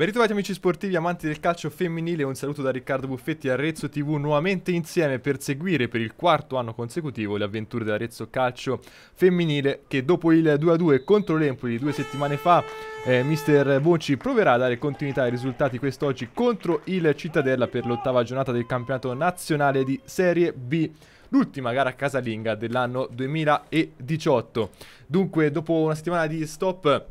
Ben ritrovati amici sportivi, amanti del calcio femminile, un saluto da Riccardo Buffetti e Arezzo TV nuovamente insieme per seguire per il quarto anno consecutivo le avventure dell'Arezzo Calcio femminile che dopo il 2-2 contro l'Empoli due settimane fa eh, mister Voci proverà a dare continuità ai risultati quest'oggi contro il Cittadella per l'ottava giornata del campionato nazionale di Serie B l'ultima gara casalinga dell'anno 2018. Dunque dopo una settimana di stop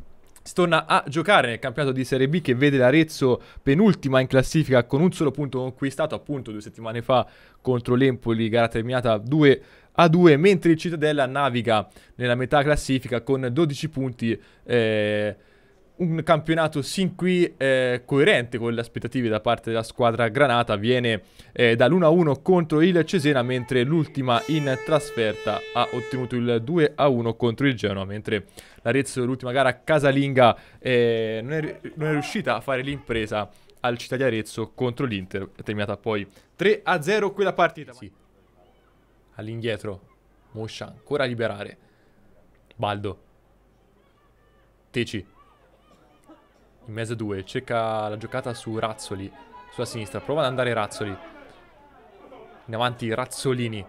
si torna a giocare nel campionato di Serie B che vede l'Arezzo penultima in classifica con un solo punto conquistato appunto due settimane fa contro l'Empoli, gara terminata 2 a 2, mentre il Cittadella naviga nella metà classifica con 12 punti. Eh, un campionato sin qui eh, coerente con le aspettative da parte della squadra granata viene eh, dall'1-1 contro il Cesena mentre l'ultima in trasferta ha ottenuto il 2-1 contro il Genoa mentre l'Arezzo l'ultima gara casalinga eh, non, è, non, è, riuscita a fare l'impresa al Città di Arezzo contro l'Inter è terminata poi 3-0 quella partita sì. all'indietro Moscia ancora a liberare Baldo Teci in mezzo a due, cerca la giocata su Razzoli, sulla sinistra, prova ad andare Razzoli. In avanti Razzolini,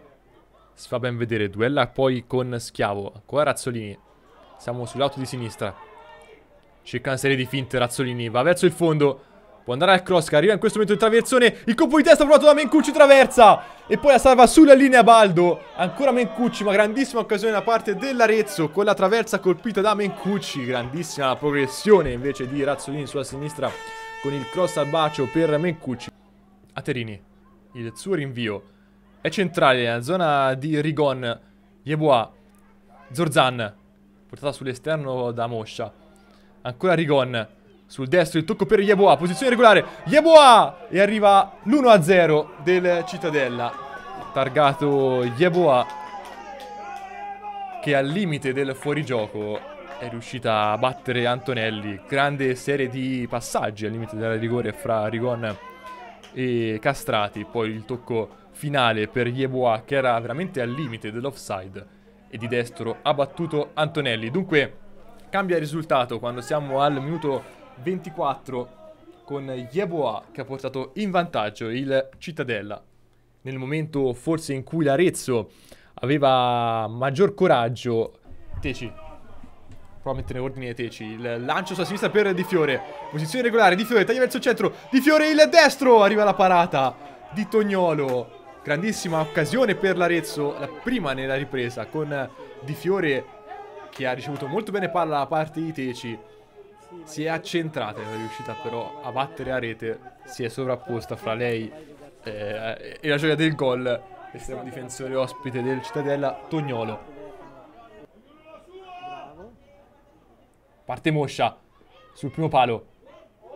si fa ben vedere, duella poi con Schiavo, ancora Razzolini, siamo sull'auto di sinistra. Cerca una serie di finte, Razzolini va verso il fondo, Può andare al cross che arriva in questo momento in traversione. Il colpo di testa provato da Mencucci traversa. E poi la salva sulla linea Baldo. Ancora Mencucci, ma grandissima occasione da parte dell'Arezzo. Con la traversa colpita da Mencucci. Grandissima la progressione invece di Razzolini sulla sinistra. Con il cross al bacio per Mencucci. Aterini. Il suo rinvio. È centrale nella zona di Rigon. Yeboa. Zorzan. Portata sull'esterno da Moscia. Ancora Rigon. Sul destro il tocco per Yeboah, posizione regolare, Yeboah! E arriva l'1-0 del Cittadella. Targato Yeboah, che al limite del fuorigioco è riuscita a battere Antonelli. Grande serie di passaggi al limite della rigore fra Rigon e Castrati. Poi il tocco finale per Yeboah che era veramente al limite dell'offside e di destro ha battuto Antonelli. Dunque cambia risultato quando siamo al minuto 24 con Yeboa che ha portato in vantaggio il Cittadella. Nel momento forse in cui l'Arezzo aveva maggior coraggio, Teci prova a mettere in ordine Teci, il lancio sulla sinistra per Di Fiore, posizione regolare, Di Fiore taglia verso il centro, Di Fiore il destro, arriva la parata di Tognolo, grandissima occasione per l'Arezzo, la prima nella ripresa con Di Fiore che ha ricevuto molto bene palla da parte di Teci, si è accentrata, è riuscita però a battere a rete, si è sovrapposta fra lei eh, e la gioia del gol, estremo difensore ospite del Cittadella, Tognolo. Parte Moscia sul primo palo.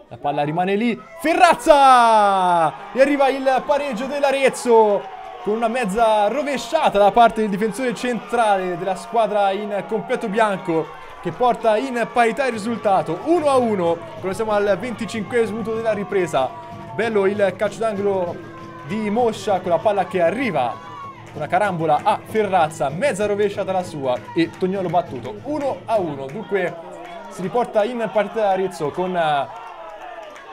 La palla rimane lì. Ferrazza! E arriva il pareggio dell'Arezzo con una mezza rovesciata da parte del difensore centrale della squadra in completo bianco che porta in parità il risultato 1 a 1 quando siamo al 25 minuto della ripresa bello il calcio d'angolo di Moscia con la palla che arriva una carambola a Ferrazza mezza rovesciata la sua e Tognolo battuto 1 a 1 dunque si riporta in partita Arezzo con eh,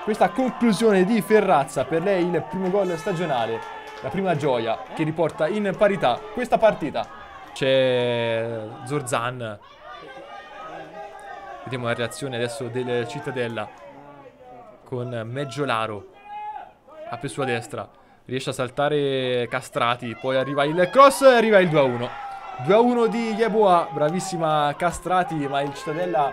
questa conclusione di Ferrazza per lei il primo gol stagionale la prima gioia che riporta in parità questa partita c'è Zorzan Vediamo la reazione adesso del Cittadella con Meggiolaro. Apre sulla destra. Riesce a saltare Castrati. Poi arriva il cross e arriva il 2-1. 2-1 di Yeboa. Bravissima Castrati, ma il Cittadella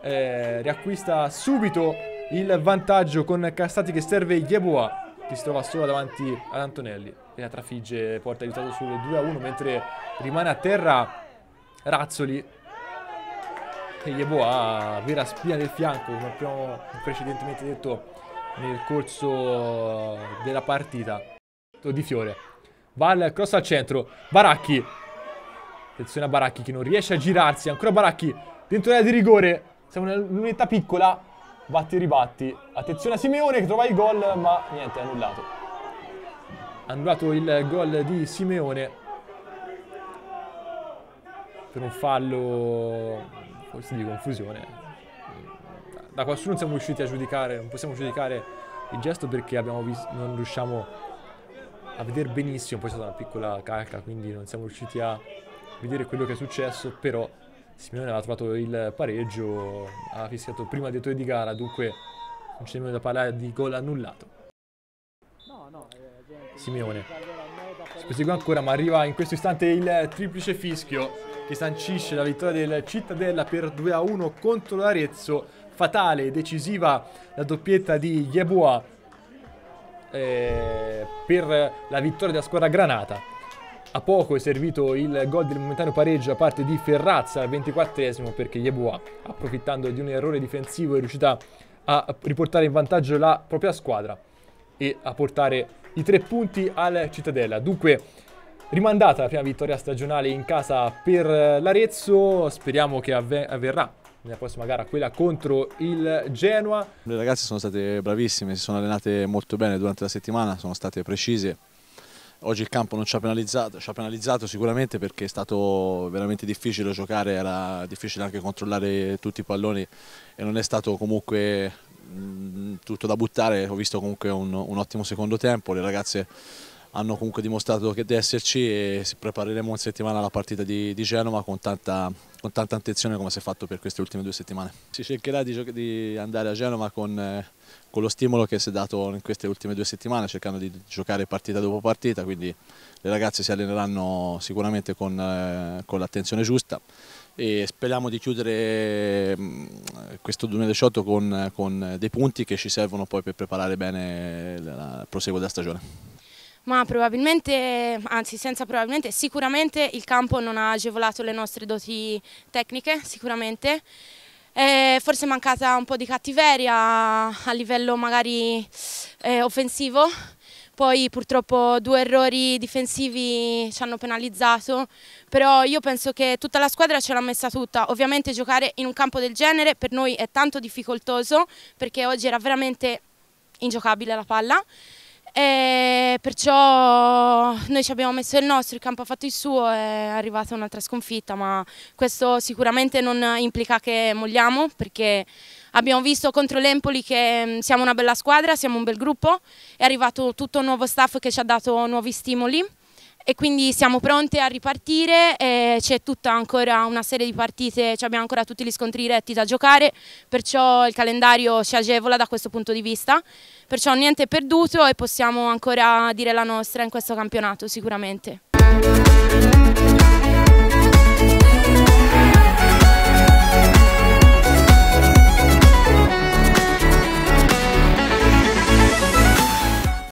eh, riacquista subito il vantaggio con Castrati che serve Yeboa. Che si trova solo davanti ad Antonelli. E la trafigge, porta aiutato sul 2-1 mentre rimane a terra Razzoli che vera può del fianco, come abbiamo precedentemente detto nel corso della partita. Di Fiore. Va al cross al centro. Baracchi. Attenzione a Baracchi che non riesce a girarsi. Ancora Baracchi. Dentro l'area di rigore. Siamo nell'unità piccola. Batti e ribatti. Attenzione a Simeone che trova il gol, ma niente, annullato. Annullato il gol di Simeone. Per un fallo forse di confusione. Da qua su non siamo riusciti a giudicare, non possiamo giudicare il gesto perché visto, non riusciamo a vedere benissimo, poi è stata una piccola calca, quindi non siamo riusciti a vedere quello che è successo, però Simone aveva trovato il pareggio, ha fischiato prima direttore di gara, dunque non c'è nemmeno da parlare di gol annullato. Eh, Simeone prosegue ancora ma arriva in questo istante il triplice fischio che sancisce la vittoria del Cittadella per 2 a 1 contro l'Arezzo fatale e decisiva la doppietta di Yeboa eh, per la vittoria della squadra Granata a poco è servito il gol del momentaneo pareggio da parte di Ferrazza al 24 perché Yeboa, approfittando di un errore difensivo, è riuscita a riportare in vantaggio la propria squadra e a portare di tre punti al Cittadella. Dunque rimandata la prima vittoria stagionale in casa per l'Arezzo, speriamo che avver avverrà nella prossima gara quella contro il Genoa. Le ragazze sono state bravissime, si sono allenate molto bene durante la settimana, sono state precise. Oggi il campo non ci ha penalizzato, ci ha penalizzato sicuramente perché è stato veramente difficile giocare, era difficile anche controllare tutti i palloni e non è stato comunque Mm, tutto da buttare, ho visto comunque un, un, ottimo secondo tempo, le ragazze hanno comunque dimostrato che, di esserci e si prepareremo una settimana alla partita di, di Genova con tanta, con tanta, attenzione come si è fatto per queste ultime due settimane. Si cercherà di, di andare a Genova con, eh, con lo stimolo che si è dato in queste ultime due settimane, cercando di giocare partita dopo partita, quindi le ragazze si alleneranno sicuramente con, eh, con l'attenzione giusta e speriamo di chiudere mm, questo 2018 con, con, dei punti che ci servono poi per preparare bene il proseguo della stagione. Ma probabilmente, anzi senza probabilmente, sicuramente il campo non ha agevolato le nostre doti tecniche, sicuramente. Eh, forse è mancata un po' di cattiveria a livello magari eh, offensivo, poi purtroppo due errori difensivi ci hanno penalizzato, però io penso che tutta la squadra ce l'ha messa tutta, ovviamente giocare in un campo del genere per noi è tanto difficoltoso perché oggi era veramente ingiocabile la palla, e perciò noi ci abbiamo messo il nostro, il campo ha fatto il suo, è arrivata un'altra sconfitta, ma questo sicuramente non implica che molliamo perché abbiamo visto contro l'Empoli che mm, siamo una bella squadra, siamo un bel gruppo, è arrivato tutto un nuovo staff che ci ha dato nuovi stimoli e quindi siamo pronte a ripartire, c'è tutta ancora una serie di partite, abbiamo ancora tutti gli scontri diretti da giocare, perciò il calendario ci agevola da questo punto di vista, perciò niente è perduto e possiamo ancora dire la nostra in questo campionato sicuramente.